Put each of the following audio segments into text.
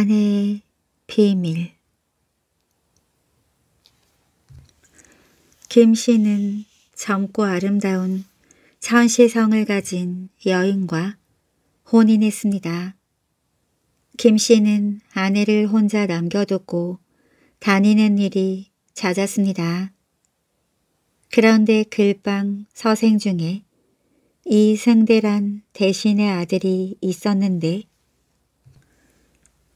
아내의 비밀 김 씨는 젊고 아름다운 천시성을 가진 여인과 혼인했습니다. 김 씨는 아내를 혼자 남겨두고 다니는 일이 잦았습니다. 그런데 글방 서생 중에 이승대란 대신의 아들이 있었는데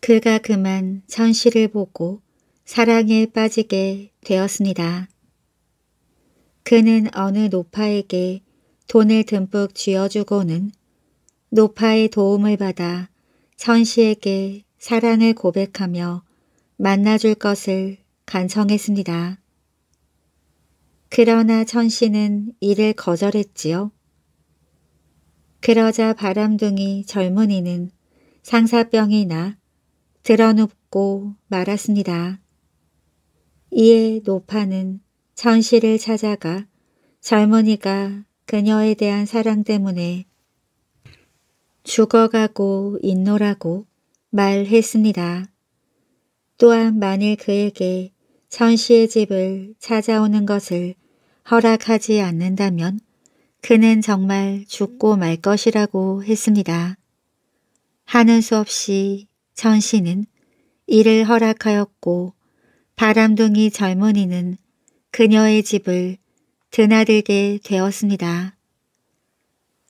그가 그만 천시를 보고 사랑에 빠지게 되었습니다. 그는 어느 노파에게 돈을 듬뿍 쥐어주고는 노파의 도움을 받아 천시에게 사랑을 고백하며 만나줄 것을 간청했습니다. 그러나 천시는 이를 거절했지요. 그러자 바람둥이 젊은이는 상사병이 나 드러눕고 말았습니다. 이에 노파는 전시를 찾아가 젊은이가 그녀에 대한 사랑 때문에 죽어가고 있노라고 말했습니다. 또한 만일 그에게 전시의 집을 찾아오는 것을 허락하지 않는다면 그는 정말 죽고 말 것이라고 했습니다. 하는 수 없이 전씨는 이를 허락하였고 바람둥이 젊은이는 그녀의 집을 드나들게 되었습니다.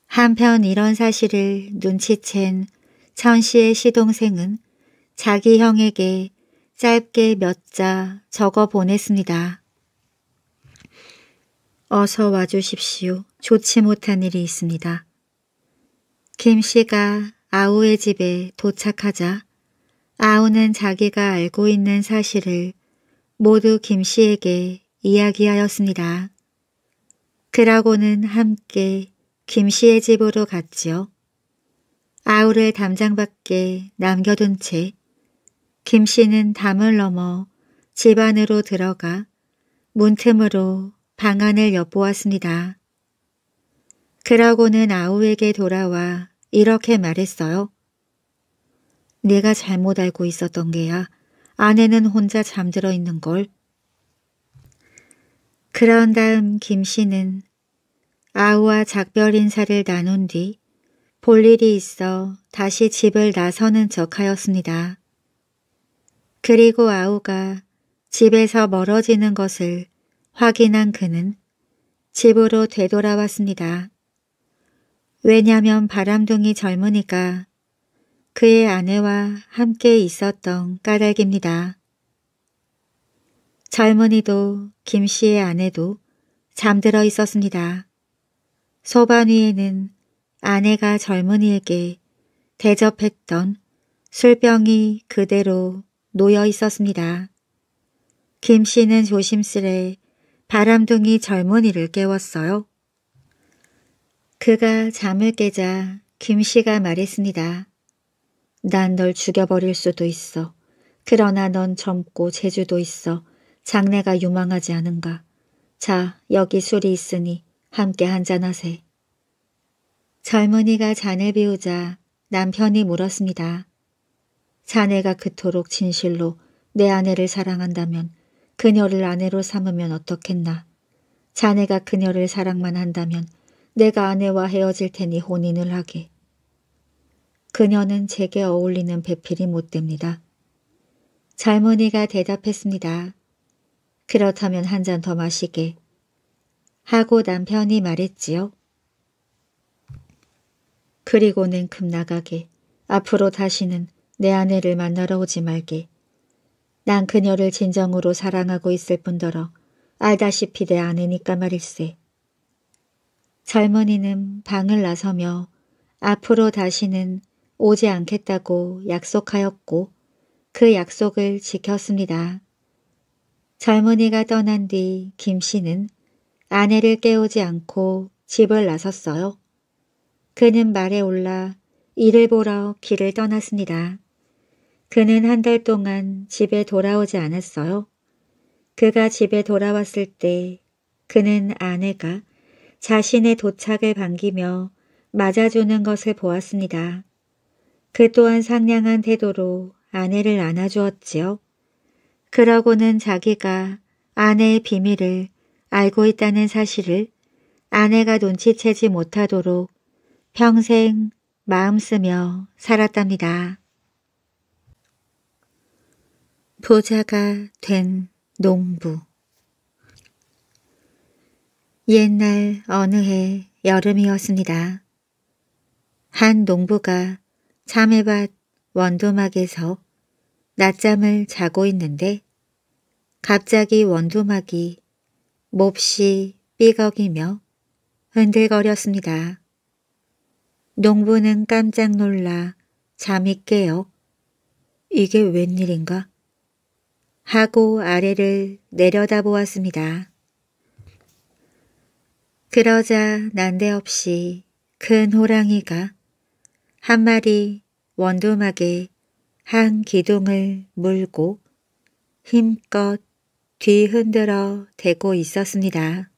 한편 이런 사실을 눈치챈 천씨의 시동생은 자기 형에게 짧게 몇 자 적어 보냈습니다. 어서 와주십시오. 좋지 못한 일이 있습니다. 김씨가 아우의 집에 도착하자 아우는 자기가 알고 있는 사실을 모두 김 씨에게 이야기하였습니다. 그러고는 함께 김 씨의 집으로 갔지요. 아우를 담장 밖에 남겨둔 채김 씨는 담을 넘어 집 안으로 들어가 문틈으로 방 안을 엿보았습니다. 그러고는 아우에게 돌아와 이렇게 말했어요. 내가 잘못 알고 있었던 게야. 아내는 혼자 잠들어 있는 걸. 그런 다음 김 씨는 아우와 작별 인사를 나눈 뒤 볼 일이 있어 다시 집을 나서는 척하였습니다. 그리고 아우가 집에서 멀어지는 것을 확인한 그는 집으로 되돌아왔습니다. 왜냐면 바람둥이 젊으니까 그의 아내와 함께 있었던 까닭입니다. 젊은이도 김 씨의 아내도 잠들어 있었습니다. 소반 위에는 아내가 젊은이에게 대접했던 술병이 그대로 놓여 있었습니다. 김 씨는 조심스레 바람둥이 젊은이를 깨웠어요. 그가 잠을 깨자 김 씨가 말했습니다. 난널 죽여버릴 수도 있어. 그러나 넌 젊고 재주도 있어. 장래가 유망하지 않은가. 자, 여기 술이 있으니 함께 한잔하세. 젊은이가 잔을 비우자 남편이 물었습니다. 자네가 그토록 진실로 내 아내를 사랑한다면 그녀를 아내로 삼으면 어떻겠나. 자네가 그녀를 사랑만 한다면 내가 아내와 헤어질 테니 혼인을 하게. 그녀는 제게 어울리는 배필이 못됩니다. 젊은이가 대답했습니다. 그렇다면 한 잔 더 마시게. 하고 남편이 말했지요. 그리고는 급나가게 앞으로 다시는 내 아내를 만나러 오지 말게. 난 그녀를 진정으로 사랑하고 있을 뿐더러 알다시피 내 아내니까 말일세. 젊은이는 방을 나서며 앞으로 다시는 오지 않겠다고 약속하였고 그 약속을 지켰습니다. 젊은이가 떠난 뒤김 씨는 아내를 깨우지 않고 집을 나섰어요. 그는 말에 올라 일을 보러 길을 떠났습니다. 그는 한 달 동안 집에 돌아오지 않았어요. 그가 집에 돌아왔을 때 그는 아내가 자신의 도착을 반기며 맞아주는 것을 보았습니다. 그 또한 상냥한 태도로 아내를 안아주었지요. 그러고는 자기가 아내의 비밀을 알고 있다는 사실을 아내가 눈치채지 못하도록 평생 마음 쓰며 살았답니다. 부자가 된 농부 옛날 어느 해 여름이었습니다. 한 농부가 참외밭 원두막에서 낮잠을 자고 있는데 갑자기 원두막이 몹시 삐걱이며 흔들거렸습니다. 농부는 깜짝 놀라 잠이 깨어 이게 웬일인가 하고 아래를 내려다보았습니다. 그러자 난데없이 큰 호랑이가 한 마리 원두막에 한 기둥을 물고 힘껏 뒤흔들어 대고 있었습니다.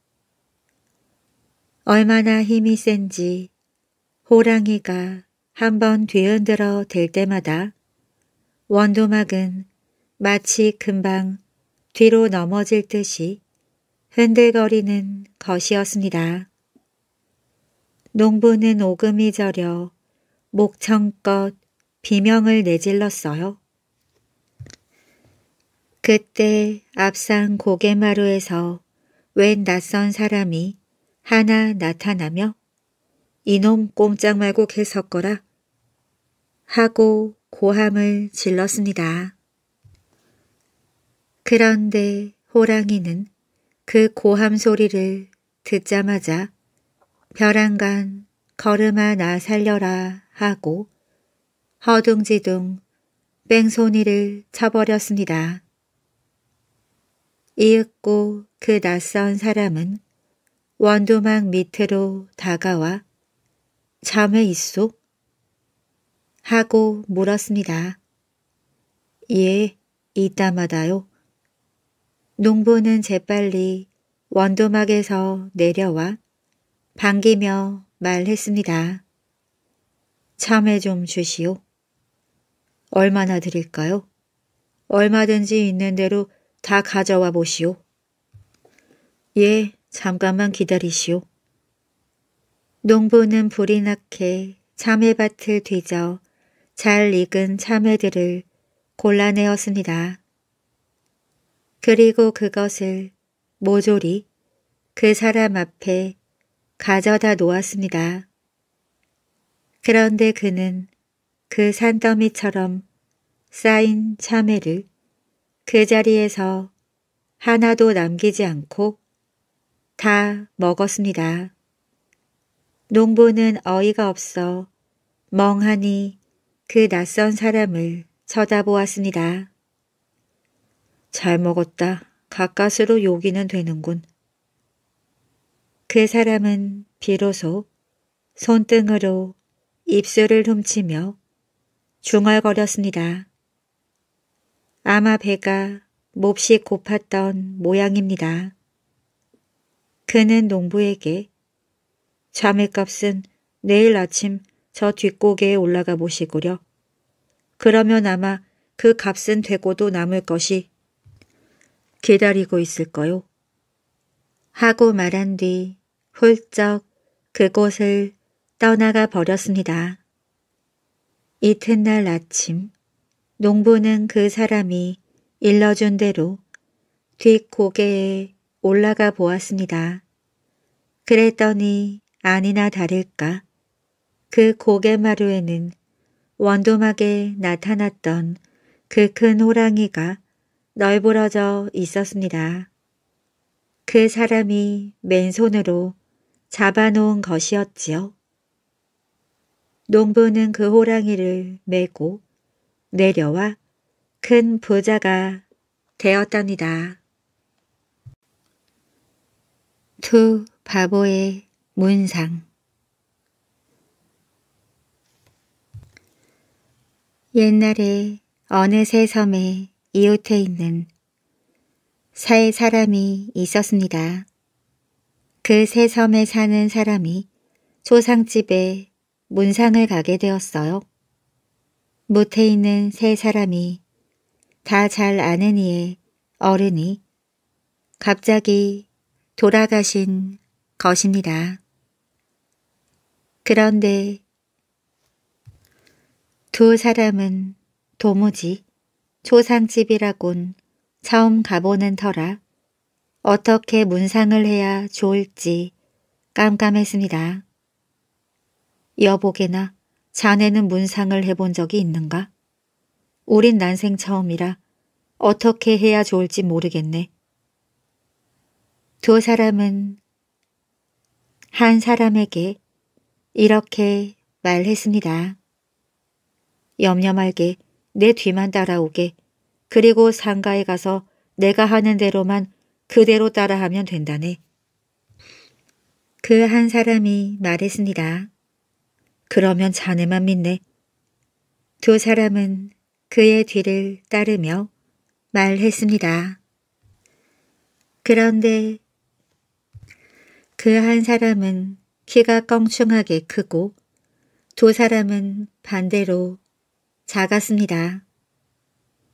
얼마나 힘이 센지 호랑이가 한 번 뒤흔들어 댈 때마다 원두막은 마치 금방 뒤로 넘어질 듯이 흔들거리는 것이었습니다. 농부는 오금이 저려 목청껏 비명을 내질렀어요. 그때 앞산 고개마루에서 웬 낯선 사람이 하나 나타나며 이놈 꼼짝 말고 계속 거라 하고 고함을 질렀습니다. 그런데 호랑이는 그 고함 소리를 듣자마자 벼랑간 걸음아 나 살려라 하고 허둥지둥 뺑소니를 쳐버렸습니다. 이윽고 그 낯선 사람은 원두막 밑으로 다가와 잠에 있소? 하고 물었습니다. 예, 이따마다요. 농부는 재빨리 원두막에서 내려와 반기며 말했습니다. 참외 좀 주시오. 얼마나 드릴까요? 얼마든지 있는 대로 다 가져와 보시오. 예, 잠깐만 기다리시오. 농부는 불이 나게 참외밭을 뒤져 잘 익은 참외들을 골라내었습니다. 그리고 그것을 모조리 그 사람 앞에 가져다 놓았습니다. 그런데 그는 그 산더미처럼 쌓인 참외를 그 자리에서 하나도 남기지 않고 다 먹었습니다. 농부는 어이가 없어 멍하니 그 낯선 사람을 쳐다보았습니다. 잘 먹었다. 가까스로 요기는 되는군. 그 사람은 비로소 손등으로 입술을 훔치며 중얼거렸습니다. 아마 배가 몹시 고팠던 모양입니다. 그는 농부에게 자매값은 내일 아침 저 뒷고개에 올라가 보시구려. 그러면 아마 그 값은 되고도 남을 것이 기다리고 있을 까요 하고 말한 뒤 훌쩍 그곳을 떠나가 버렸습니다. 이튿날 아침 농부는 그 사람이 일러준 대로 뒷고개에 올라가 보았습니다. 그랬더니 아니나 다를까 그 고개마루에는 원도막에 나타났던 그 큰 호랑이가 널브러져 있었습니다. 그 사람이 맨손으로 잡아놓은 것이었지요. 농부는 그 호랑이를 메고 내려와 큰 부자가 되었답니다. 두 바보의 문상 옛날에 어느 새 섬에 이웃에 있는 살 사람이 있었습니다. 그새 섬에 사는 사람이 초상집에 문상을 가게 되었어요. 못해 있는 세 사람이 다 잘 아는 이의 어른이 갑자기 돌아가신 것입니다. 그런데 두 사람은 도무지 초상집이라곤 처음 가보는 터라 어떻게 문상을 해야 좋을지 깜깜했습니다. 여보게나 자네는 문상을 해본 적이 있는가? 우린 난생 처음이라 어떻게 해야 좋을지 모르겠네. 두 사람은 한 사람에게 이렇게 말했습니다. 염려 말게 내 뒤만 따라오게 그리고 상가에 가서 내가 하는 대로만 그대로 따라하면 된다네. 그 한 사람이 말했습니다. 그러면 자네만 믿네. 두 사람은 그의 뒤를 따르며 말했습니다. 그런데 그 한 사람은 키가 껑충하게 크고 두 사람은 반대로 작았습니다.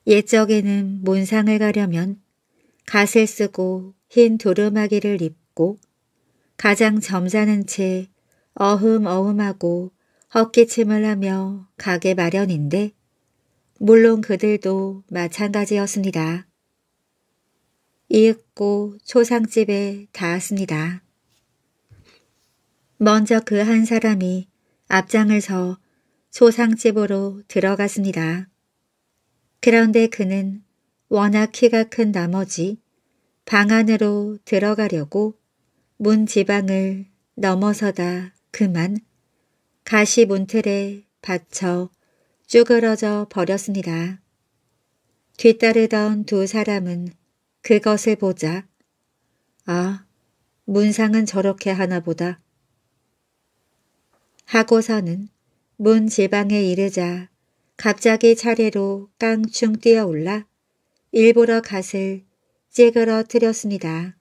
옛적에는 몬상을 가려면 갓을 쓰고 흰 도르마기를 입고 가장 점잖은 채 어흠어흠하고 헛기침을 하며 가게 마련인데 물론 그들도 마찬가지였습니다. 이윽고 초상집에 닿았습니다. 먼저 그 한 사람이 앞장을 서 초상집으로 들어갔습니다. 그런데 그는 워낙 키가 큰 나머지 방 안으로 들어가려고 문 지방을 넘어서다 그만 가시 문틀에 받쳐 쭈그러져 버렸습니다. 뒤따르던 두 사람은 그것을 보자 아, 문상은 저렇게 하나 보다. 하고서는 문 지방에 이르자 갑자기 차례로 깡충 뛰어올라 일부러 갓을 찌그러 뜨렸습니다.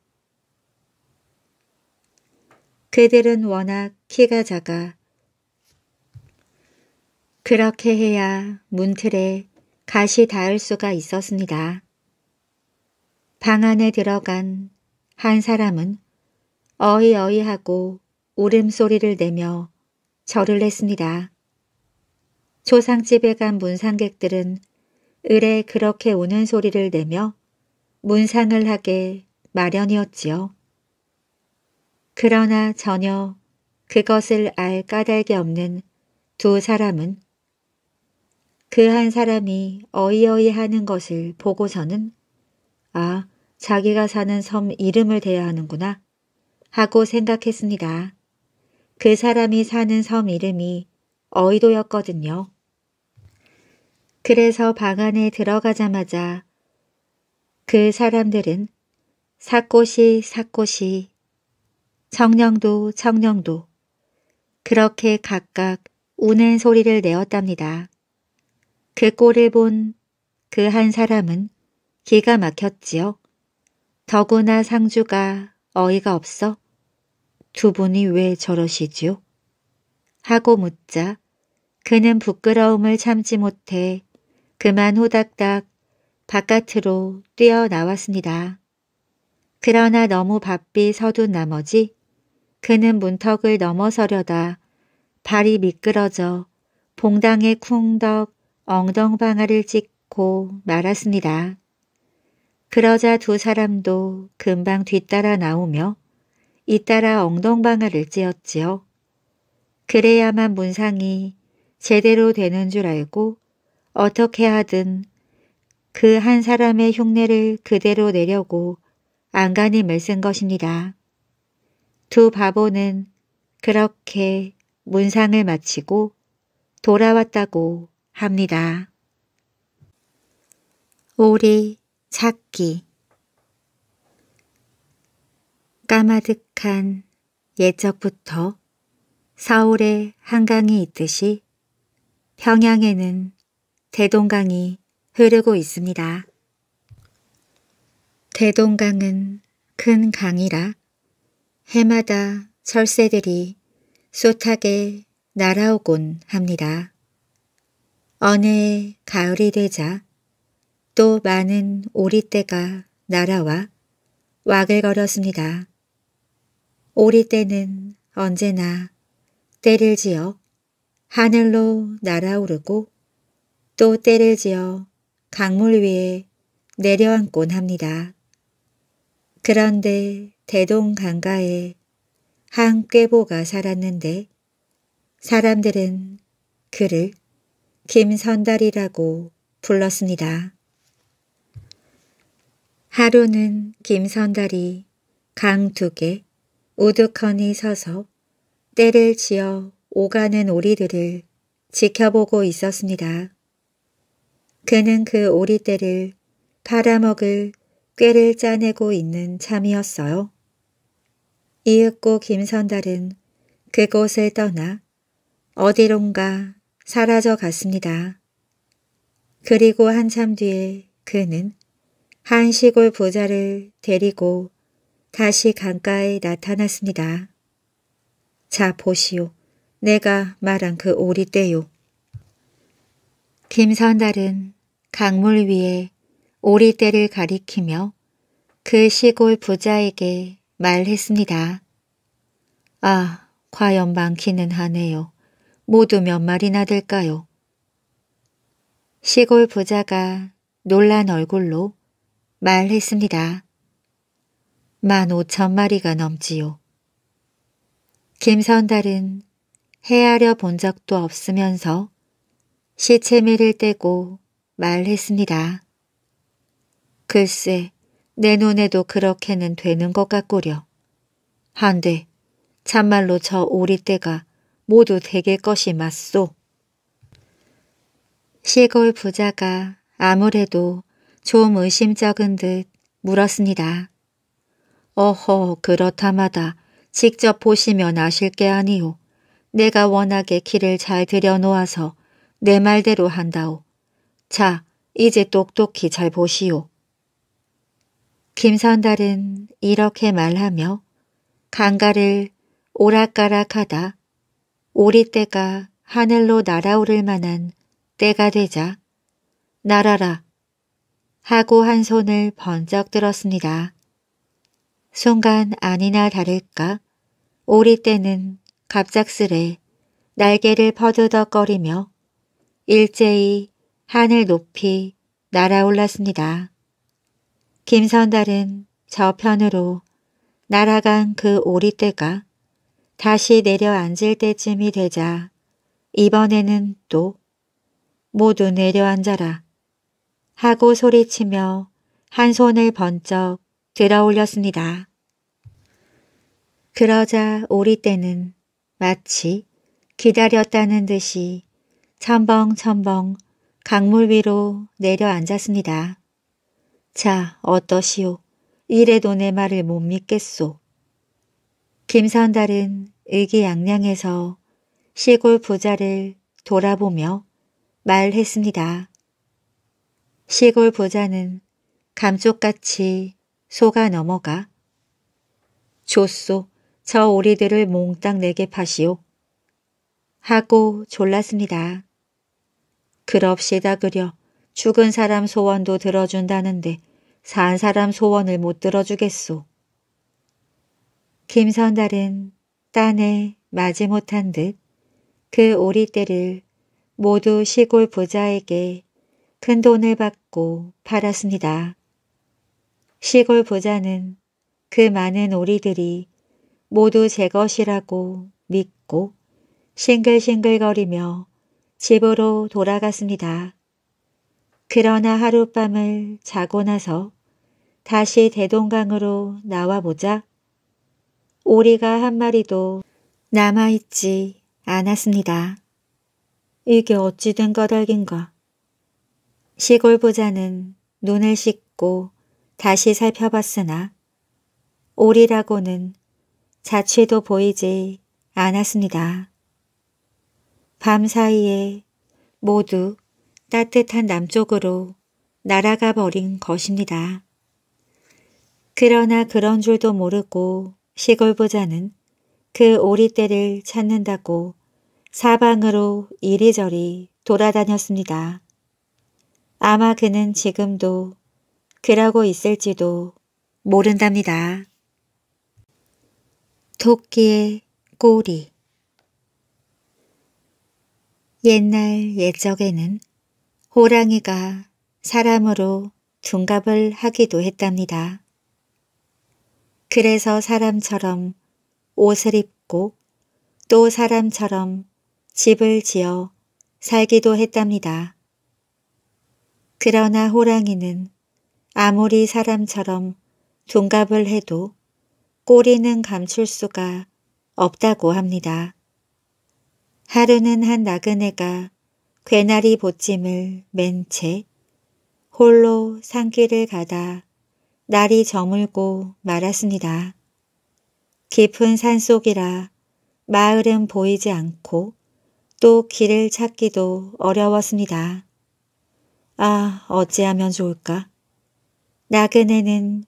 그들은 워낙 키가 작아 그렇게 해야 문틀에 갓이 닿을 수가 있었습니다. 방 안에 들어간 한 사람은 어이어이하고 울음소리를 내며 절을 했습니다. 조상집에 간 문상객들은 을에 그렇게 우는 소리를 내며 문상을 하게 마련이었지요. 그러나 전혀 그것을 알 까닭이 없는 두 사람은 그 한 사람이 어이어이 하는 것을 보고서는 아, 자기가 사는 섬 이름을 대야 하는구나 하고 생각했습니다. 그 사람이 사는 섬 이름이 어이도였거든요. 그래서 방 안에 들어가자마자 그 사람들은 사꽃이 사꽃이 청령도 청령도 그렇게 각각 우는 소리를 내었답니다. 그 꼴을 본 그 한 사람은 기가 막혔지요. 더구나 상주가 어이가 없어 두 분이 왜 저러시지요? 하고 묻자 그는 부끄러움을 참지 못해 그만 호닥닥 바깥으로 뛰어나왔습니다. 그러나 너무 바삐 서둔 나머지 그는 문턱을 넘어서려다 발이 미끄러져 봉당에 쿵덕 엉덩방아를 찍고 말았습니다. 그러자 두 사람도 금방 뒤따라 나오며 잇따라 엉덩방아를 찧었지요. 그래야만 문상이 제대로 되는 줄 알고 어떻게 하든 그 한 사람의 흉내를 그대로 내려고 안간힘을 쓴 것입니다. 두 바보는 그렇게 문상을 마치고 돌아왔다고 합니다. 오리 찾기 까마득한 예적부터 서울에 한강이 있듯이 평양에는 대동강이 흐르고 있습니다. 대동강은 큰 강이라 해마다 철새들이 솥하게 날아오곤 합니다. 어느 해 가을이 되자 또 많은 오리떼가 날아와 와을걸었습니다 오리떼는 언제나 때를 지어 하늘로 날아오르고 또 때를 지어 강물 위에 내려앉곤 합니다. 그런데 대동 강가에 한 꾀보가 살았는데 사람들은 그를 김선달이라고 불렀습니다. 하루는 김선달이 강둑에 우두커니 서서 때를 지어 오가는 오리들을 지켜보고 있었습니다. 그는 그 오리떼를 팔아먹을 꾀를 짜내고 있는 참이었어요. 이윽고 김선달은 그곳을 떠나 어디론가 사라져 갔습니다. 그리고 한참 뒤에 그는 한 시골 부자를 데리고 다시 강가에 나타났습니다. 자 보시오. 내가 말한 그 오리떼요. 김선달은 강물 위에 오리떼를 가리키며 그 시골 부자에게 말했습니다. 아, 과연 많기는 하네요. 모두 몇 마리나 될까요? 시골 부자가 놀란 얼굴로 말했습니다. 만 오천 마리가 넘지요. 김선달은 헤아려 본 적도 없으면서 시체미를 떼고 말했습니다. 글쎄, 내 눈에도 그렇게는 되는 것 같구려. 한데, 참말로 저 오리떼가 모두 되게 것이 맞소. 시골 부자가 아무래도 좀 의심쩍은 듯 물었습니다. 어허 그렇다마다 직접 보시면 아실 게 아니오. 내가 워낙에 길을 잘 들여놓아서 내 말대로 한다오. 자, 이제 똑똑히 잘 보시오. 김선달은 이렇게 말하며 강가를 오락가락하다 오리떼가 하늘로 날아오를 만한 때가 되자 날아라 하고 한 손을 번쩍 들었습니다. 순간 아니나 다를까 오리떼는 갑작스레 날개를 퍼드덕거리며 일제히 하늘 높이 날아올랐습니다. 김선달은 저편으로 날아간 그 오리떼가 다시 내려앉을 때쯤이 되자 이번에는 또 모두 내려앉아라 하고 소리치며 한 손을 번쩍 들어 올렸습니다. 그러자 오리떼는 마치 기다렸다는 듯이 첨벙첨벙 강물 위로 내려앉았습니다. 자, 어떠시오? 이래도 내 말을 못 믿겠소. 김선달은 의기양양해서 시골 부자를 돌아보며 말했습니다. 시골 부자는 감쪽같이 소가 넘어가 좋소, 저 오리들을 몽땅 내게 파시오. 하고 졸랐습니다. 그럽시다 그려. 죽은 사람 소원도 들어준다는데 산 사람 소원을 못 들어주겠소. 김선달은 딴에 마지 못한 듯 그 오리떼를 모두 시골 부자에게 큰 돈을 받고 팔았습니다. 시골 부자는 그 많은 오리들이 모두 제 것이라고 믿고 싱글싱글거리며 집으로 돌아갔습니다. 그러나 하룻밤을 자고 나서 다시 대동강으로 나와보자 오리가 한 마리도 남아있지 않았습니다. 이게 어찌 된 거덜긴가. 시골 부자는 눈을 씻고 다시 살펴봤으나 오리라고는 자취도 보이지 않았습니다. 밤 사이에 모두 따뜻한 남쪽으로 날아가 버린 것입니다. 그러나 그런 줄도 모르고 시골 부자는 그 오리떼를 찾는다고 사방으로 이리저리 돌아다녔습니다. 아마 그는 지금도 그러고 있을지도 모른답니다. 토끼의 꼬리 옛날 옛적에는 호랑이가 사람으로 둔갑을 하기도 했답니다. 그래서 사람처럼 옷을 입고 또 사람처럼 집을 지어 살기도 했답니다. 그러나 호랑이는 아무리 사람처럼 둔갑을 해도 꼬리는 감출 수가 없다고 합니다. 하루는 한 나그네가 괴나리 보침을 맨 채 홀로 산길을 가다 날이 저물고 말았습니다. 깊은 산속이라 마을은 보이지 않고 또 길을 찾기도 어려웠습니다. 아, 어찌하면 좋을까? 나그네는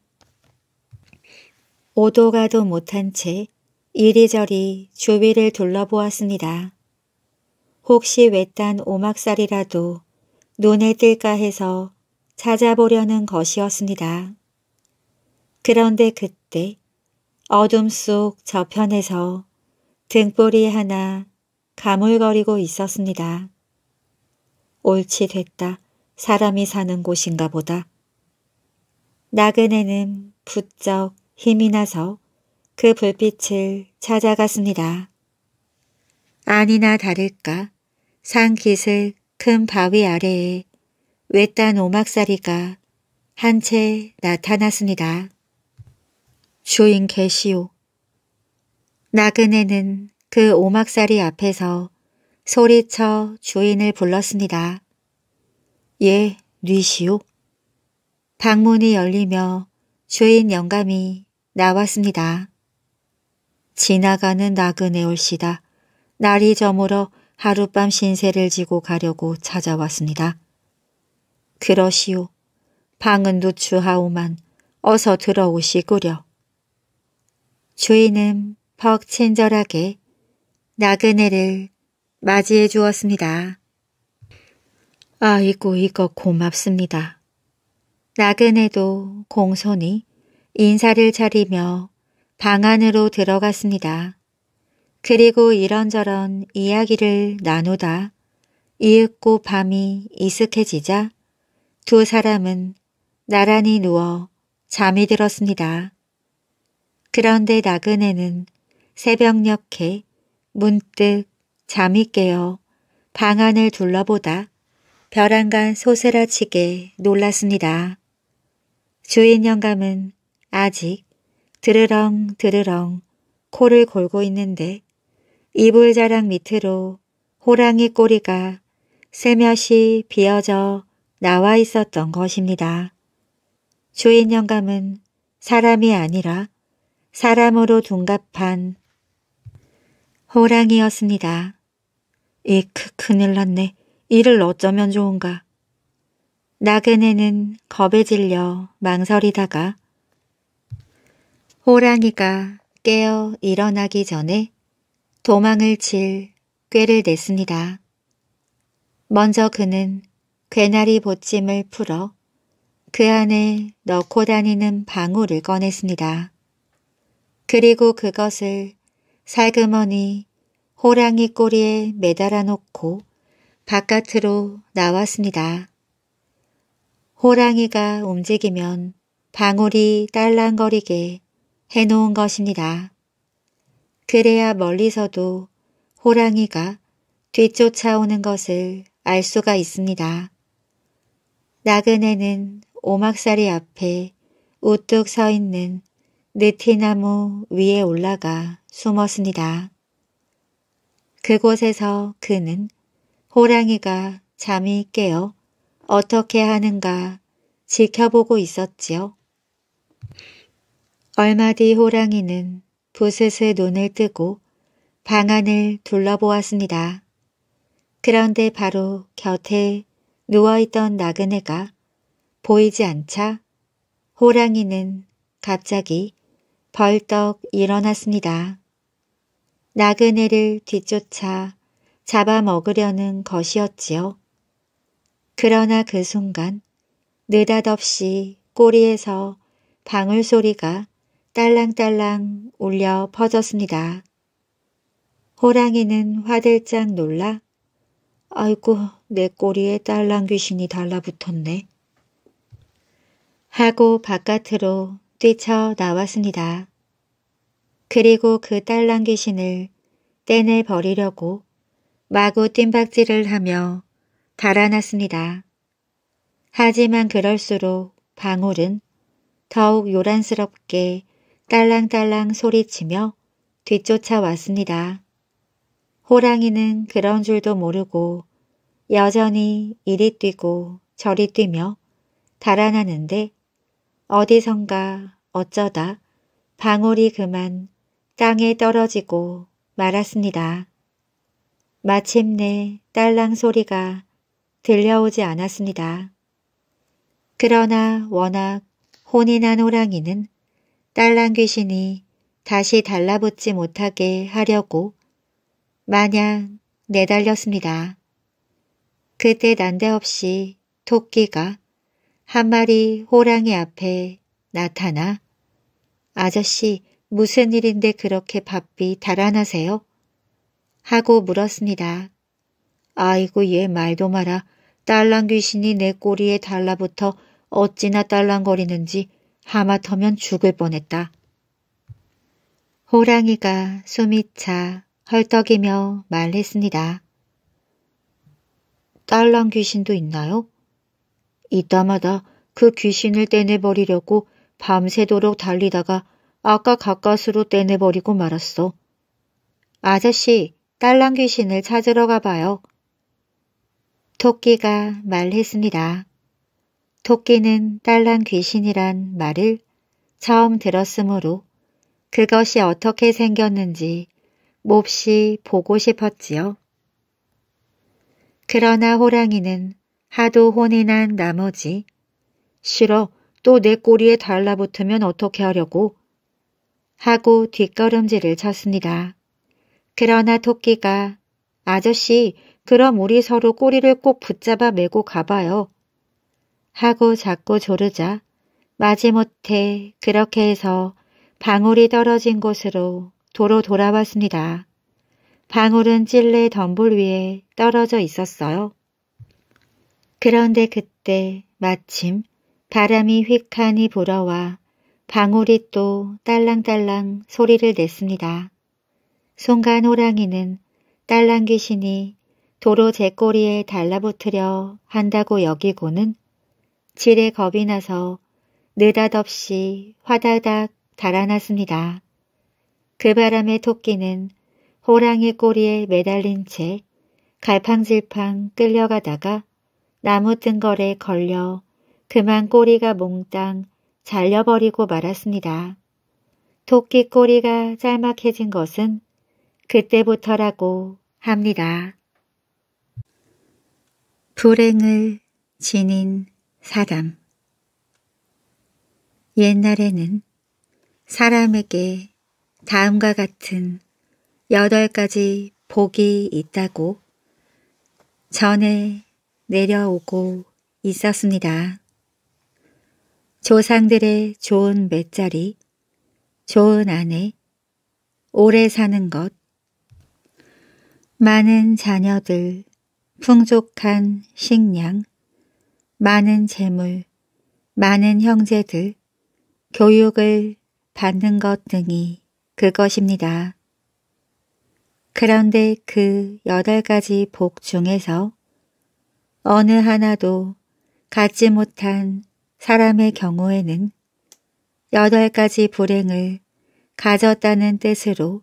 오도 가도 못한 채 이리저리 주위를 둘러보았습니다. 혹시 외딴 오막살이라도 눈에 띌까 해서 찾아보려는 것이었습니다. 그런데 그때 어둠 속 저편에서 등불이 하나 가물거리고 있었습니다. 옳지 됐다. 사람이 사는 곳인가 보다. 나그네는 부쩍 힘이 나서 그 불빛을 찾아갔습니다. 아니나 다를까 산 깃을 큰 바위 아래에 외딴 오막사리가 한 채 나타났습니다. 주인 계시오 나그네는 그 오막사리 앞에서 소리쳐 주인을 불렀습니다. 예, 뉘시오. 방문이 열리며 주인 영감이 나왔습니다. 지나가는 나그네 올시다. 날이 저물어 하룻밤 신세를 지고 가려고 찾아왔습니다. 그러시오. 방은 누추하오만 어서 들어오시구려. 주인은 퍽 친절하게 나그네를 맞이해 주었습니다. 아이고 이거 고맙습니다. 나그네도 공손히 인사를 차리며 방 안으로 들어갔습니다. 그리고 이런저런 이야기를 나누다 이윽고 밤이 이슥해지자 두 사람은 나란히 누워 잠이 들었습니다. 그런데 나그네는 새벽녘에 문득 잠이 깨어 방 안을 둘러보다 벼랑간 소스라치게 놀랐습니다. 주인 영감은 아직 드르렁 드르렁 코를 골고 있는데 이불자락 밑으로 호랑이 꼬리가 세며시 비어져 나와 있었던 것입니다. 주인 영감은 사람이 아니라 사람으로 둔갑한 호랑이였습니다. 이크 큰일 났네. 이를 어쩌면 좋은가. 나그네는 겁에 질려 망설이다가 호랑이가 깨어 일어나기 전에 도망을 칠 꾀를 냈습니다. 먼저 그는 괴나리 보찜을 풀어 그 안에 넣고 다니는 방울을 꺼냈습니다. 그리고 그것을 살그머니 호랑이 꼬리에 매달아 놓고 바깥으로 나왔습니다. 호랑이가 움직이면 방울이 딸랑거리게 해놓은 것입니다. 그래야 멀리서도 호랑이가 뒤쫓아오는 것을 알 수가 있습니다. 나그네는 오막살이 앞에 우뚝 서 있는 느티나무 위에 올라가 숨었습니다. 그곳에서 그는 호랑이가 잠이 깨어 어떻게 하는가 지켜보고 있었지요. 얼마 뒤 호랑이는 부스스 눈을 뜨고 방 안을 둘러보았습니다. 그런데 바로 곁에 누워있던 나그네가 보이지 않자 호랑이는 갑자기 벌떡 일어났습니다. 나그네를 뒤쫓아 잡아먹으려는 것이었지요. 그러나 그 순간 느닷없이 꼬리에서 방울 소리가 딸랑딸랑 울려 퍼졌습니다. 호랑이는 화들짝 놀라 아이고 내 꼬리에 딸랑 귀신이 달라붙었네 하고 바깥으로 뛰쳐 나왔습니다. 그리고 그 딸랑 귀신을 떼내버리려고 마구 뜀박질을 하며 달아났습니다. 하지만 그럴수록 방울은 더욱 요란스럽게 딸랑딸랑 소리치며 뒤쫓아왔습니다. 호랑이는 그런 줄도 모르고 여전히 이리 뛰고 저리 뛰며 달아나는데 어디선가 어쩌다 방울이 그만 땅에 떨어지고 말았습니다. 마침내 딸랑 소리가 들려오지 않았습니다. 그러나 워낙 혼이 난 호랑이는 딸랑 귀신이 다시 달라붙지 못하게 하려고 마냥 내달렸습니다. 그때 난데없이 토끼가 한 마리 호랑이 앞에 나타나 아저씨 무슨 일인데 그렇게 바삐 달아나세요? 하고 물었습니다. 아이고 얘 말도 마라. 딸랑 귀신이 내 꼬리에 달라붙어 어찌나 딸랑거리는지 하마터면 죽을 뻔했다. 호랑이가 숨이 차 헐떡이며 말했습니다. 딸랑 귀신도 있나요? 이따마다 그 귀신을 떼내버리려고 밤새도록 달리다가 아까 가까스로 떼내버리고 말았어. 아저씨, 딸랑 귀신을 찾으러 가봐요. 토끼가 말했습니다. 토끼는 딸난 귀신이란 말을 처음 들었으므로 그것이 어떻게 생겼는지 몹시 보고 싶었지요. 그러나 호랑이는 하도 혼이 난 나머지 싫어 또 내 꼬리에 달라붙으면 어떻게 하려고 하고 뒷걸음질을 쳤습니다. 그러나 토끼가 아저씨 그럼 우리 서로 꼬리를 꼭 붙잡아 메고 가봐요. 하고 자꾸 조르자 마지못해 그렇게 해서 방울이 떨어진 곳으로 도로 돌아왔습니다. 방울은 찔레 덤불 위에 떨어져 있었어요. 그런데 그때 마침 바람이 휘칸이 불어와 방울이 또 딸랑딸랑 소리를 냈습니다. 순간 호랑이는 딸랑 귀신이 도로 제 꼬리에 달라붙으려 한다고 여기고는 질에 겁이 나서 느닷없이 화다닥 달아났습니다. 그 바람에 토끼는 호랑이 꼬리에 매달린 채 갈팡질팡 끌려가다가 나무 뜬걸에 걸려 그만 꼬리가 몽땅 잘려버리고 말았습니다. 토끼 꼬리가 짤막해진 것은 그때부터라고 합니다. 불행을 지닌 사람 옛날에는 사람에게 다음과 같은 여덟 가지 복이 있다고 전에 내려오고 있었습니다. 조상들의 좋은 맷자리, 좋은 아내, 오래 사는 것, 많은 자녀들, 풍족한 식량, 많은 재물, 많은 형제들, 교육을 받는 것 등이 그것입니다. 그런데 그 여덟 가지 복 중에서 어느 하나도 갖지 못한 사람의 경우에는 여덟 가지 불행을 가졌다는 뜻으로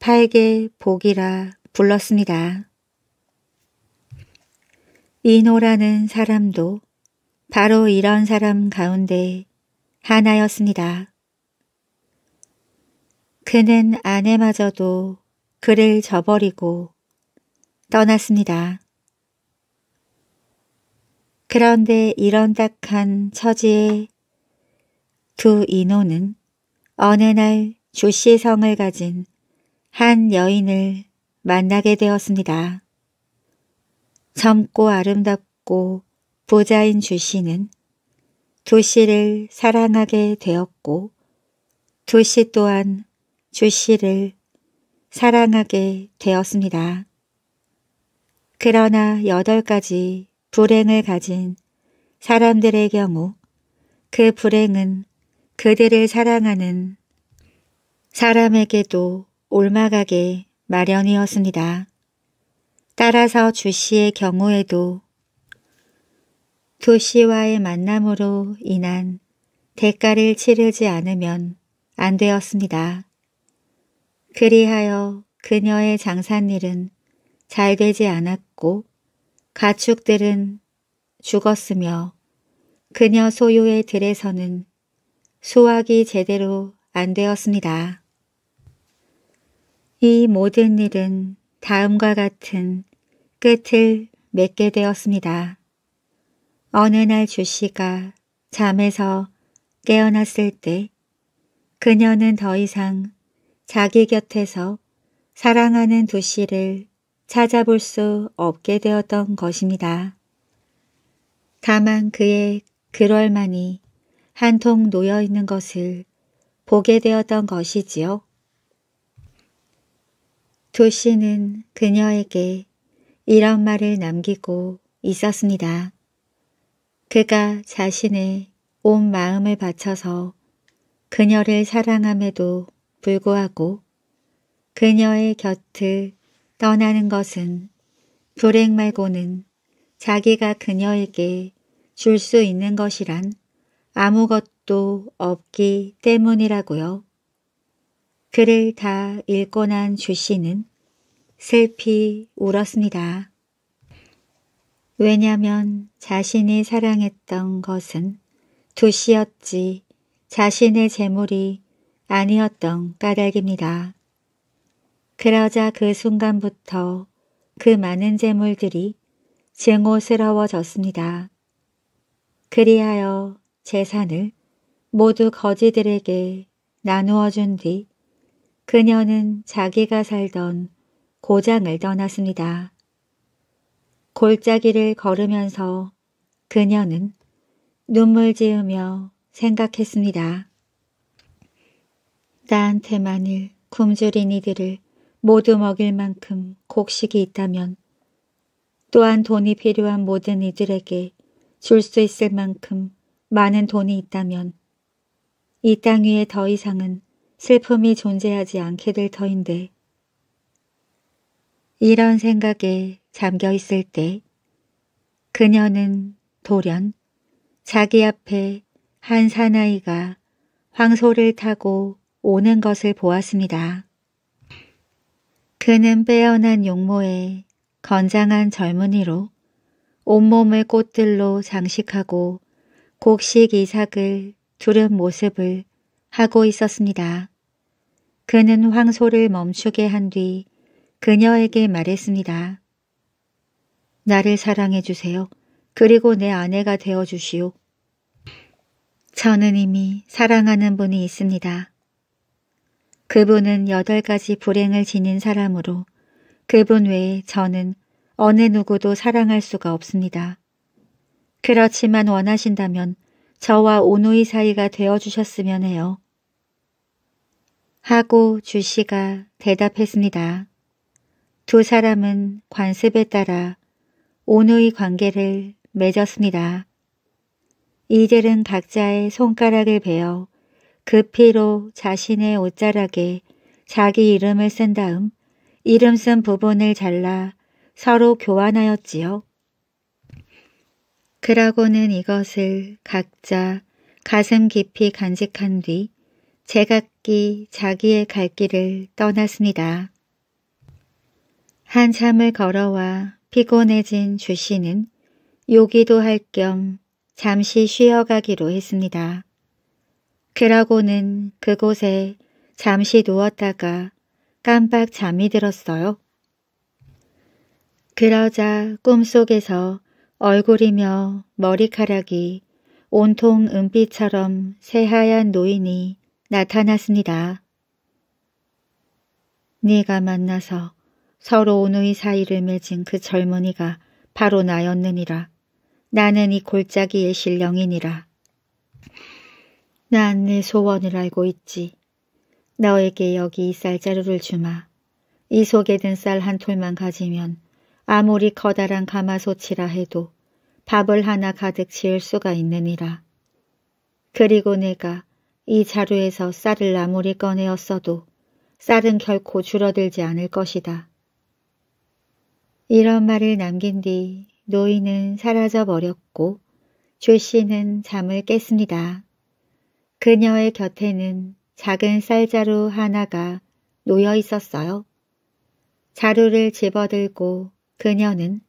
팔계 복이라 불렀습니다. 이노라는 사람도 바로 이런 사람 가운데 하나였습니다. 그는 아내마저도 그를 저버리고 떠났습니다. 그런데 이런 딱한 처지에 두 인호는 어느 날 조씨의 성을 가진 한 여인을 만나게 되었습니다. 젊고 아름답고 부자인 주씨는 두씨를 사랑하게 되었고 두씨 또한 주씨를 사랑하게 되었습니다. 그러나 여덟 가지 불행을 가진 사람들의 경우 그 불행은 그들을 사랑하는 사람에게도 올마가게 마련이었습니다. 따라서 주씨의 경우에도 도씨와의 만남으로 인한 대가를 치르지 않으면 안 되었습니다. 그리하여 그녀의 장산일은 잘 되지 않았고 가축들은 죽었으며 그녀 소유의 들에서는 수확이 제대로 안 되었습니다. 이 모든 일은 다음과 같은 끝을 맺게 되었습니다. 어느 날 주씨가 잠에서 깨어났을 때 그녀는 더 이상 자기 곁에서 사랑하는 두씨를 찾아볼 수 없게 되었던 것입니다. 다만 그의 그럴만이 한 통 놓여있는 것을 보게 되었던 것이지요. 도시는 그녀에게 이런 말을 남기고 있었습니다. 그가 자신의 온 마음을 바쳐서 그녀를 사랑함에도 불구하고 그녀의 곁을 떠나는 것은 불행 말고는 자기가 그녀에게 줄 수 있는 것이란 아무것도 없기 때문이라고요. 글을 다 읽고 난 주씨는 슬피 울었습니다. 왜냐면 자신이 사랑했던 것은 두씨였지 자신의 재물이 아니었던 까닭입니다. 그러자 그 순간부터 그 많은 재물들이 증오스러워졌습니다. 그리하여 재산을 모두 거지들에게 나누어 준뒤 그녀는 자기가 살던 고장을 떠났습니다. 골짜기를 걸으면서 그녀는 눈물 지으며 생각했습니다. 나한테만을 굶주린 이들을 모두 먹일 만큼 곡식이 있다면 또한 돈이 필요한 모든 이들에게 줄 수 있을 만큼 많은 돈이 있다면 이 땅 위에 더 이상은 슬픔이 존재하지 않게 될 터인데 이런 생각에 잠겨 있을 때 그녀는 돌연 자기 앞에 한 사나이가 황소를 타고 오는 것을 보았습니다. 그는 빼어난 용모에 건장한 젊은이로 온몸을 꽃들로 장식하고 곡식 이삭을 두른 모습을 하고 있었습니다. 그는 황소를 멈추게 한 뒤 그녀에게 말했습니다. 나를 사랑해 주세요. 그리고 내 아내가 되어 주시오. 저는 이미 사랑하는 분이 있습니다. 그분은 여덟 가지 불행을 지닌 사람으로 그분 외에 저는 어느 누구도 사랑할 수가 없습니다. 그렇지만 원하신다면 저와 오누이 사이가 되어 주셨으면 해요. 하고 주씨가 대답했습니다. 두 사람은 관습에 따라 온의 관계를 맺었습니다. 이들은 각자의 손가락을 베어 급히로 자신의 옷자락에 자기 이름을 쓴 다음 이름 쓴 부분을 잘라 서로 교환하였지요. 그러고는 이것을 각자 가슴 깊이 간직한 뒤 제각기 자기의 갈 길을 떠났습니다. 한참을 걸어와 피곤해진 주씨는 요기도 할 겸 잠시 쉬어가기로 했습니다. 그러고는 그곳에 잠시 누웠다가 깜빡 잠이 들었어요. 그러자 꿈속에서 얼굴이며 머리카락이 온통 은빛처럼 새하얀 노인이 나타났습니다. 네가 만나서 서로 온의 사이를 맺은 그 젊은이가 바로 나였느니라. 나는 이 골짜기의 신령이니라. 난 네 소원을 알고 있지. 너에게 여기 이 쌀자루를 주마. 이 속에 든 쌀 한 톨만 가지면 아무리 커다란 가마솥이라 해도 밥을 하나 가득 지을 수가 있느니라. 그리고 내가 이 자루에서 쌀을 아무리 꺼내었어도 쌀은 결코 줄어들지 않을 것이다. 이런 말을 남긴 뒤 노인은 사라져 버렸고 조 씨는 잠을 깼습니다. 그녀의 곁에는 작은 쌀자루 하나가 놓여 있었어요. 자루를 집어들고 그녀는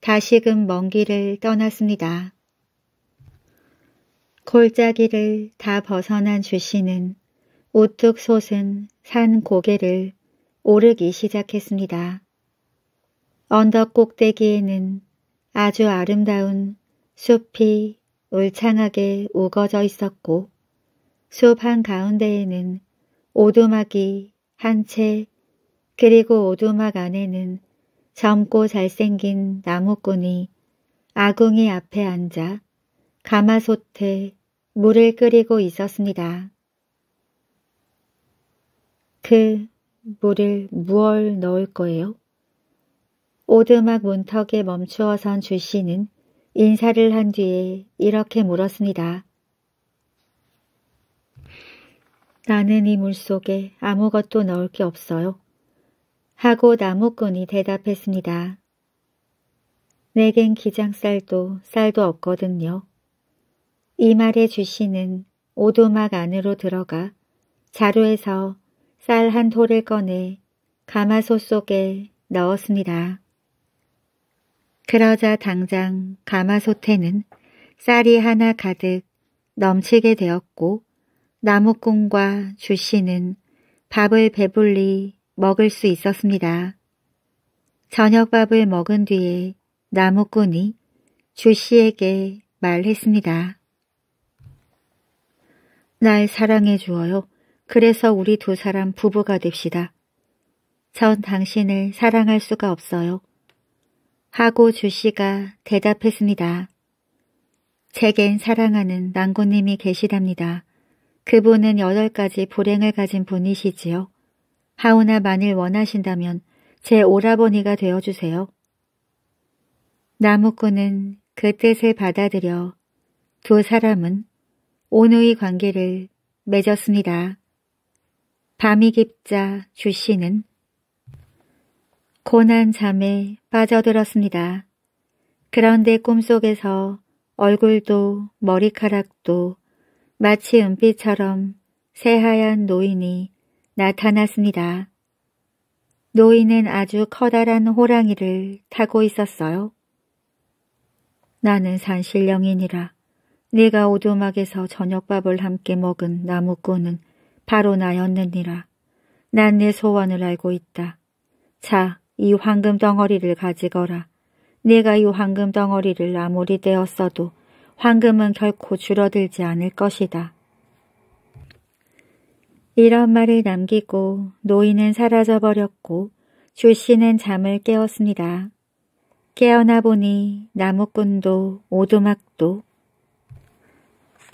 다시금 먼 길을 떠났습니다. 골짜기를 다 벗어난 주씨는 우뚝 솟은 산 고개를 오르기 시작했습니다. 언덕 꼭대기에는 아주 아름다운 숲이 울창하게 우거져 있었고 숲 한가운데에는 오두막이 한 채 그리고 오두막 안에는 젊고 잘생긴 나무꾼이 아궁이 앞에 앉아 가마솥에 물을 끓이고 있었습니다. 그 물을 무얼 넣을 거예요? 오두막 문턱에 멈추어 선 주씨는 인사를 한 뒤에 이렇게 물었습니다. 나는 이 물속에 아무것도 넣을 게 없어요. 하고 나무꾼이 대답했습니다. 내겐 기장쌀도 쌀도 없거든요. 이 말에 주씨는 오도막 안으로 들어가 자루에서 쌀 한 돌을 꺼내 가마솥 속에 넣었습니다. 그러자 당장 가마솥에는 쌀이 하나 가득 넘치게 되었고 나무꾼과 주씨는 밥을 배불리 먹을 수 있었습니다. 저녁밥을 먹은 뒤에 나무꾼이 주씨에게 말했습니다. 날 사랑해 주어요. 그래서 우리 두 사람 부부가 됩시다. 전 당신을 사랑할 수가 없어요. 하고 주씨가 대답했습니다. 제겐 사랑하는 난고님이 계시답니다. 그분은 여덟 가지 불행을 가진 분이시지요. 하오나 만일 원하신다면 제 오라버니가 되어주세요. 나무꾼은 그 뜻을 받아들여 두 사람은 온누의 관계를 맺었습니다. 밤이 깊자 주 씨는 고난 잠에 빠져들었습니다. 그런데 꿈속에서 얼굴도 머리카락도 마치 은빛처럼 새하얀 노인이 나타났습니다. 노인은 아주 커다란 호랑이를 타고 있었어요. 나는 산신령이니라. 네가 오두막에서 저녁밥을 함께 먹은 나무꾼은 바로 나였느니라. 난 내 소원을 알고 있다. 자, 이 황금 덩어리를 가지거라. 내가이 황금 덩어리를 아무리 떼었어도 황금은 결코 줄어들지 않을 것이다. 이런 말을 남기고 노인은 사라져버렸고 주씨는 잠을 깨었습니다. 깨어나 보니 나무꾼도 오두막도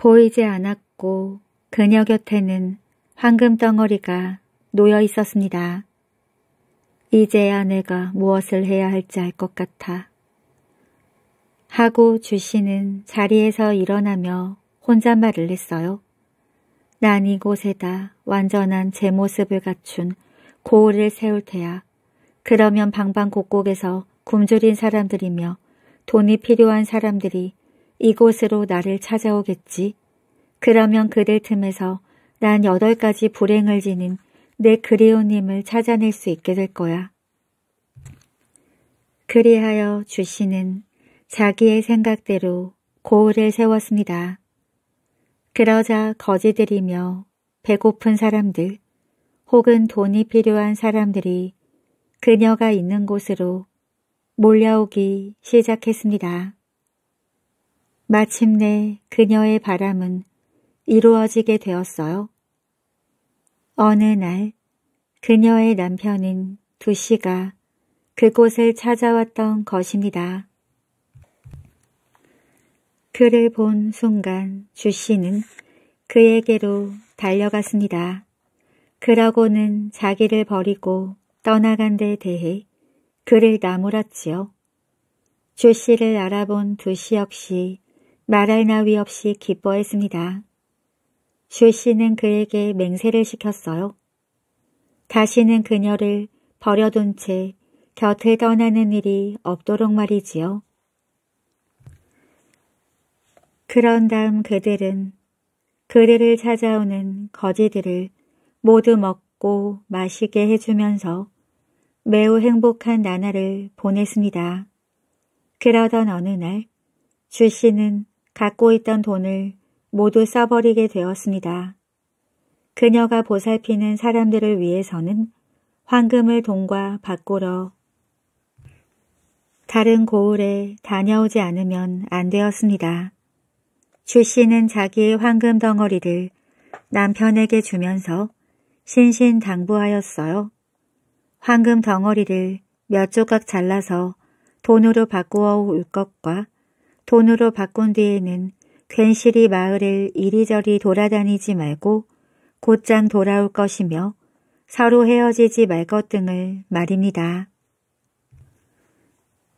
보이지 않았고 그녀 곁에는 황금 덩어리가 놓여 있었습니다. 이제야 내가 무엇을 해야 할지 알 것 같아. 하고 주씨는 자리에서 일어나며 혼잣말을 했어요. 난 이곳에다 완전한 제 모습을 갖춘 고을을 세울 테야. 그러면 방방곡곡에서 굶주린 사람들이며 돈이 필요한 사람들이 이곳으로 나를 찾아오겠지. 그러면 그들 틈에서 난 여덟 가지 불행을 지닌 내 그리오님을 찾아낼 수 있게 될 거야. 그리하여 주씨는 자기의 생각대로 고을을 세웠습니다. 그러자 거지들이며 배고픈 사람들 혹은 돈이 필요한 사람들이 그녀가 있는 곳으로 몰려오기 시작했습니다. 마침내 그녀의 바람은 이루어지게 되었어요. 어느 날 그녀의 남편인 두씨가 그곳을 찾아왔던 것입니다. 그를 본 순간 주씨는 그에게로 달려갔습니다. 그러고는 자기를 버리고 떠나간 데 대해 그를 나무랐지요. 주씨를 알아본 두 씨 역시 말할 나위 없이 기뻐했습니다. 슈 씨는 그에게 맹세를 시켰어요. 다시는 그녀를 버려둔 채 곁을 떠나는 일이 없도록 말이지요. 그런 다음 그들은 그들을 찾아오는 거지들을 모두 먹고 마시게 해주면서 매우 행복한 나날을 보냈습니다. 그러던 어느 날, 주 씨는 갖고 있던 돈을 모두 써버리게 되었습니다. 그녀가 보살피는 사람들을 위해서는 황금을 돈과 바꾸러 다른 고을에 다녀오지 않으면 안 되었습니다. 주 씨는 자기의 황금 덩어리를 남편에게 주면서 신신당부하였어요. 황금 덩어리를 몇 조각 잘라서 돈으로 바꾸어 올 것과 돈으로 바꾼 뒤에는 괜시리 마을을 이리저리 돌아다니지 말고 곧장 돌아올 것이며 서로 헤어지지 말 것 등을 말입니다.